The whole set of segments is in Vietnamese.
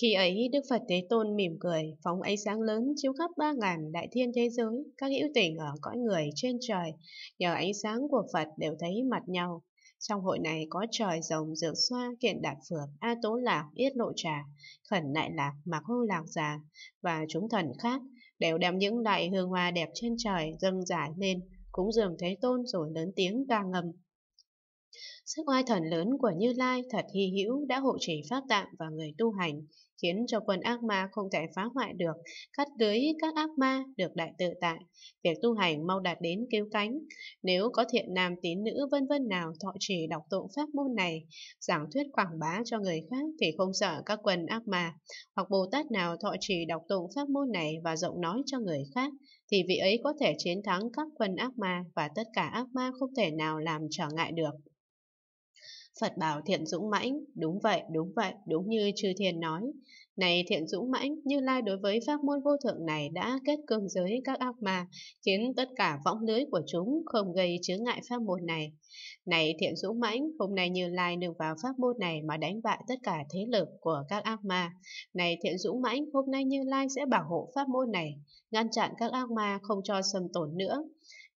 Khi ấy, Đức Phật Thế Tôn mỉm cười, phóng ánh sáng lớn chiếu khắp ba ngàn đại thiên thế giới, các hữu tình ở cõi người trên trời, nhờ ánh sáng của Phật đều thấy mặt nhau. Trong hội này có trời rồng dược xoa, kiện đạt phược, a tố lạc, yết lộ trà, khẩn nại lạc, mặc hô lạc già và chúng thần khác đều đem những đại hương hoa đẹp trên trời dâng giải lên, cúng dường Thế Tôn rồi lớn tiếng ca ngầm. Sức oai thần lớn của Như Lai thật hy hữu đã hộ trì pháp tạng và người tu hành, khiến cho quân ác ma không thể phá hoại được, cắt lưới các ác ma được đại tự tại. Việc tu hành mau đạt đến cứu cánh. Nếu có thiện nam tín nữ vân vân nào thọ trì đọc tụng pháp môn này, giảng thuyết quảng bá cho người khác thì không sợ các quân ác ma, hoặc Bồ Tát nào thọ trì đọc tụng pháp môn này và rộng nói cho người khác, thì vị ấy có thể chiến thắng các quân ác ma và tất cả ác ma không thể nào làm trở ngại được. Phật bảo thiện dũng mãnh, đúng vậy, đúng vậy, đúng như chư thiên nói. Này thiện dũng mãnh, Như Lai đối với pháp môn vô thượng này đã kết cương giới các ác ma, khiến tất cả võng lưới của chúng không gây chướng ngại pháp môn này. Này thiện dũng mãnh, hôm nay Như Lai nương vào pháp môn này mà đánh bại tất cả thế lực của các ác ma. Này thiện dũng mãnh, hôm nay Như Lai sẽ bảo hộ pháp môn này, ngăn chặn các ác ma không cho xâm tổn nữa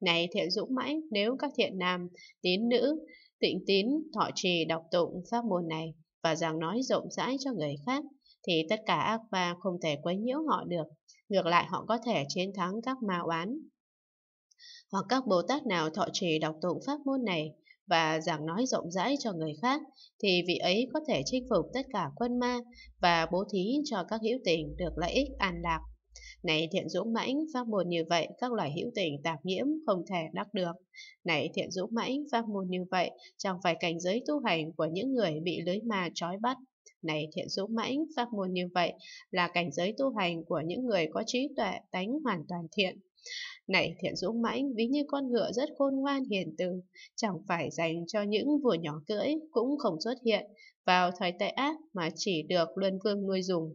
này thiện dũng mãnh nếu các thiện nam, tín nữ, tịnh tín, thọ trì đọc tụng pháp môn này và giảng nói rộng rãi cho người khác, thì tất cả ác ma không thể quấy nhiễu họ được. Ngược lại họ có thể chiến thắng các ma oán. Hoặc các Bồ Tát nào thọ trì đọc tụng pháp môn này và giảng nói rộng rãi cho người khác, thì vị ấy có thể chinh phục tất cả quân ma và bố thí cho các hữu tình được lợi ích an lạc. Này thiện dũng mãnh, pháp môn như vậy, các loại hữu tình tạp nhiễm không thể đắc được. Này thiện dũng mãnh, pháp môn như vậy, chẳng phải cảnh giới tu hành của những người bị lưới ma trói bắt. Này thiện dũng mãnh, pháp môn như vậy là cảnh giới tu hành của những người có trí tuệ tánh hoàn toàn thiện. Này thiện dũng mãnh, ví như con ngựa rất khôn ngoan hiền từ, chẳng phải dành cho những vua nhỏ cưỡi cũng không xuất hiện, vào thời tệ ác mà chỉ được luân vương nuôi dùng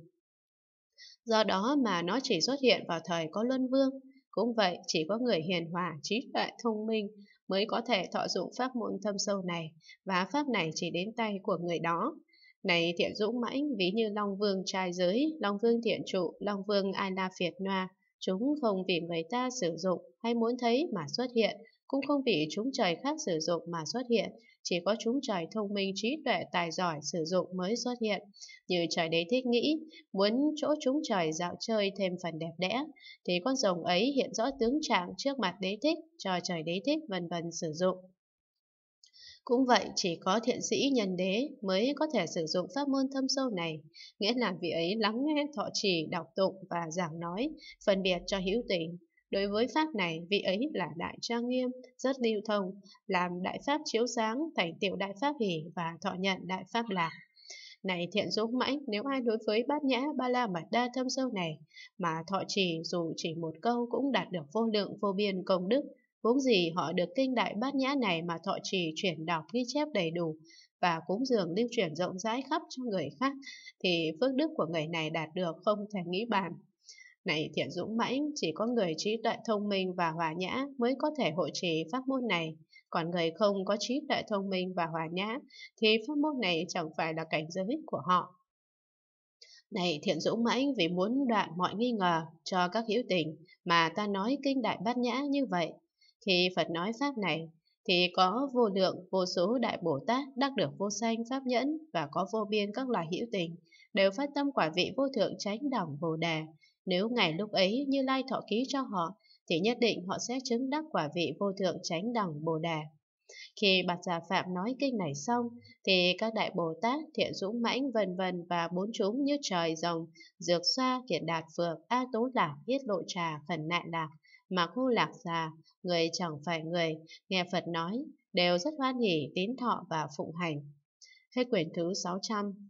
do đó mà nó chỉ xuất hiện vào thời có luân vương. Cũng vậy, chỉ có người hiền hòa, trí tuệ, thông minh mới có thể thọ dụng pháp môn thâm sâu này, và pháp này chỉ đến tay của người đó. Này thiện dũng mãnh, ví như Long Vương trai giới, Long Vương thiện trụ, Long Vương An La Việt Noa, chúng không vì người ta sử dụng hay muốn thấy mà xuất hiện, cũng không vì chúng trời khác sử dụng mà xuất hiện, chỉ có chúng trời thông minh trí tuệ tài giỏi sử dụng mới xuất hiện. Như trời đế thích nghĩ, muốn chỗ chúng trời dạo chơi thêm phần đẹp đẽ, thì con rồng ấy hiện rõ tướng trạng trước mặt đế thích, cho trời đế thích vân vân sử dụng. Cũng vậy, chỉ có thiện sĩ nhân đế mới có thể sử dụng pháp môn thâm sâu này, nghĩa là vị ấy lắng nghe thọ trì, đọc tụng và giảng nói, phân biệt cho hữu tình. Đối với Pháp này, vị ấy là Đại Trang Nghiêm, rất lưu thông, làm Đại Pháp chiếu sáng, thành tiểu Đại Pháp hỷ và thọ nhận Đại Pháp lạc. Này thiện dũng mãnh, nếu ai đối với bát nhã ba la mật đa thâm sâu này, mà thọ trì dù chỉ một câu cũng đạt được vô lượng vô biên công đức, vốn gì họ được kinh đại bát nhã này mà thọ trì chuyển đọc ghi chép đầy đủ và cúng dường lưu chuyển rộng rãi khắp cho người khác, thì phước đức của người này đạt được không thể nghĩ bàn. Này Thiện Dũng Mãnh, chỉ có người trí tuệ thông minh và hòa nhã mới có thể hộ trì pháp môn này. Còn người không có trí tuệ thông minh và hòa nhã thì pháp môn này chẳng phải là cảnh giới của họ. Này Thiện Dũng Mãnh vì muốn đoạn mọi nghi ngờ cho các hữu tình mà ta nói kinh đại bát nhã như vậy. Khi Phật nói pháp này thì có vô lượng vô số đại Bồ Tát đắc được vô sanh pháp nhẫn và có vô biên các loài hữu tình đều phát tâm quả vị vô thượng tránh đẳng Bồ Đề nếu ngày lúc ấy Như Lai thọ ký cho họ, thì nhất định họ sẽ chứng đắc quả vị vô thượng chánh đẳng Bồ Đà. Khi Bạt Già Phạm nói kinh này xong, thì các đại Bồ Tát, Thiện Dũng Mãnh vân vân và bốn chúng như trời rồng, Dược Xoa, Thiện Đạt phược A Tố Lạc, hiết Lộ Trà, Phần Nạn Lạc, mà khu lạc già, người chẳng phải người, nghe Phật nói, đều rất hoan hỷ tín thọ và phụng hành. Hết quyển thứ 600